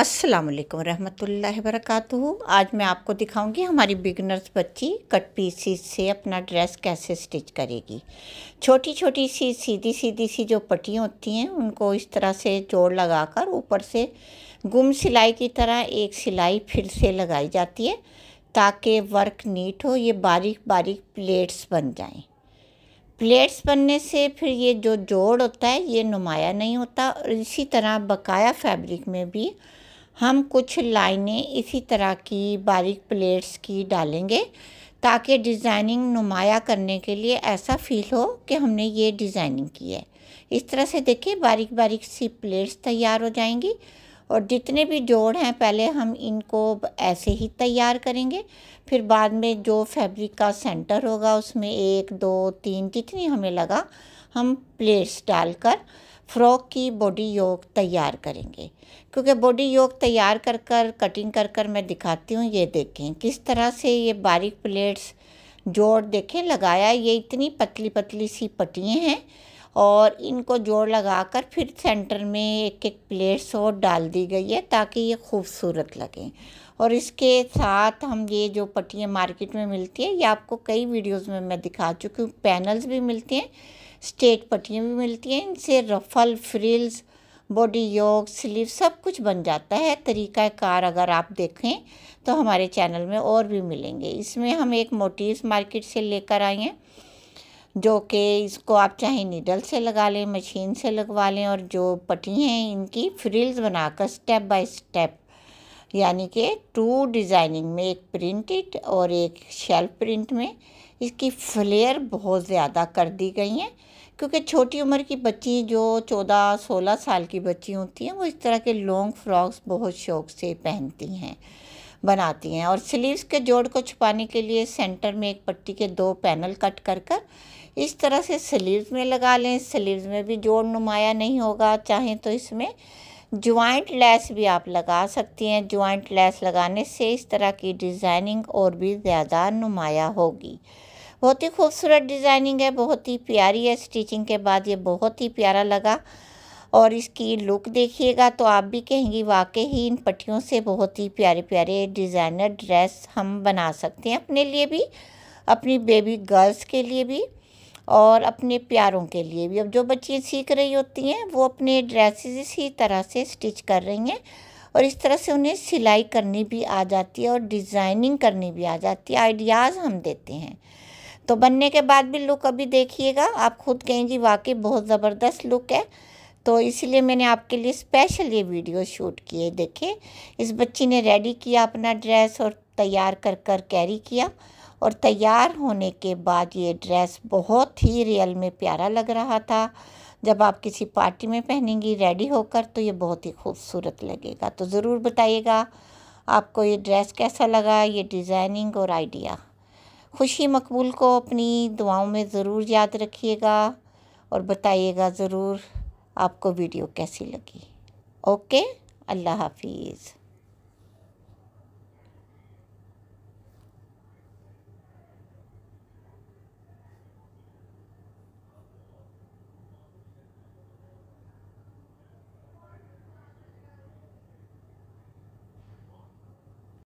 असलकम रहमतुल्लाहि वरकatuhu आज मैं आपको दिखाऊंगी हमारी बिगनर्स बच्ची कट पीसीज से अपना ड्रेस कैसे स्टिच करेगी छोटी छोटी सी सीधी सीधी सी जो पट्टियाँ होती हैं उनको इस तरह से जोड़ लगाकर ऊपर से गुम सिलाई की तरह एक सिलाई फिर से लगाई जाती है ताकि वर्क नीट हो ये बारीक बारीक प्लेट्स बन जाएँ प्लेट्स बनने से फिर ये जो जोड़ होता है ये नुमाया नहीं होता और इसी तरह बकाया फैब्रिक में भी हम कुछ लाइनें इसी तरह की बारीक प्लेट्स की डालेंगे ताकि डिज़ाइनिंग नुमाया करने के लिए ऐसा फील हो कि हमने ये डिज़ाइनिंग की है इस तरह से देखिए बारीक बारीक सी प्लेट्स तैयार हो जाएंगी और जितने भी जोड़ हैं पहले हम इनको ऐसे ही तैयार करेंगे फिर बाद में जो फैब्रिक का सेंटर होगा उसमें एक दो तीन जितनी हमें लगा हम प्लेट्स डालकर फ़्रॉक की बॉडी योग तैयार करेंगे क्योंकि बॉडी योग तैयार कर कर कटिंग कर कर मैं दिखाती हूँ ये देखें किस तरह से ये बारीक प्लेट्स जोड़ देखें लगाया ये इतनी पतली पतली सी पट्टियाँ हैं और इनको जोड़ लगा कर फिर सेंटर में एक एक प्लेट्स और डाल दी गई है ताकि ये खूबसूरत लगें और इसके साथ हम ये जो पट्टियाँ मार्केट में मिलती हैं ये आपको कई वीडियोस में मैं दिखा चुकी हूँ पैनल्स भी मिलते हैं स्टेट पट्टियाँ भी मिलती हैं इनसे रफल फ्रिल्स बॉडी योग स्लीव सब कुछ बन जाता है तरीका कार अगर आप देखें तो हमारे चैनल में और भी मिलेंगे इसमें हम एक मोटिव्स मार्केट से लेकर आए हैं जो कि इसको आप चाहे नीडल से लगा लें मशीन से लगवा लें और जो पट्टी हैं इनकी फ्रिल्स बनाकर स्टेप बाय स्टेप यानी कि टू डिज़ाइनिंग में एक प्रिंटेड और एक शेल्फ प्रिंट में इसकी फ्लेयर बहुत ज़्यादा कर दी गई हैं क्योंकि छोटी उम्र की बच्ची जो चौदह सोलह साल की बच्ची होती हैं वो इस तरह के लॉन्ग फ्रॉक्स बहुत शौक से पहनती हैं बनाती हैं और स्लीव्स के जोड़ को छुपाने के लिए सेंटर में एक पट्टी के दो पैनल कट कर कर इस तरह से स्लीव्स में लगा लें स्लीव्स में भी जोड़ नुमाया नहीं होगा चाहें तो इसमें ज्वाइंट लेस भी आप लगा सकती हैं ज्वाइंट लेस लगाने से इस तरह की डिज़ाइनिंग और भी ज़्यादा नुमाया होगी बहुत ही खूबसूरत डिज़ाइनिंग है बहुत ही प्यारी है स्टिचिंग के बाद ये बहुत ही प्यारा लगा और इसकी लुक देखिएगा तो आप भी कहेंगी वाकई ही इन पट्टियों से बहुत ही प्यारे प्यारे डिज़ाइनर ड्रेस हम बना सकते हैं अपने लिए भी अपनी बेबी गर्ल्स के लिए भी और अपने प्यारों के लिए भी अब जो बच्चियाँ सीख रही होती हैं वो अपने ड्रेसेस इसी तरह से स्टिच कर रही हैं और इस तरह से उन्हें सिलाई करनी भी आ जाती है और डिज़ाइनिंग करनी भी आ जाती है आइडियाज़ हम देते हैं तो बनने के बाद भी लुक अभी देखिएगा आप खुद कहेंगी वाकई बहुत ज़बरदस्त लुक है तो इसलिए मैंने आपके लिए स्पेशल ये वीडियो शूट किए देखे इस बच्ची ने रेडी किया अपना ड्रेस और तैयार कर कर कैरी किया और तैयार होने के बाद ये ड्रेस बहुत ही रियल में प्यारा लग रहा था जब आप किसी पार्टी में पहनेंगी रेडी होकर तो ये बहुत ही खूबसूरत लगेगा तो ज़रूर बताइएगा आपको ये ड्रेस कैसा लगा ये डिज़ाइनिंग और आइडिया खुशी मकबूल को अपनी दुआओं में ज़रूर याद रखिएगा और बताइएगा ज़रूर आपको वीडियो कैसी लगी ओके अल्लाह हाफिज़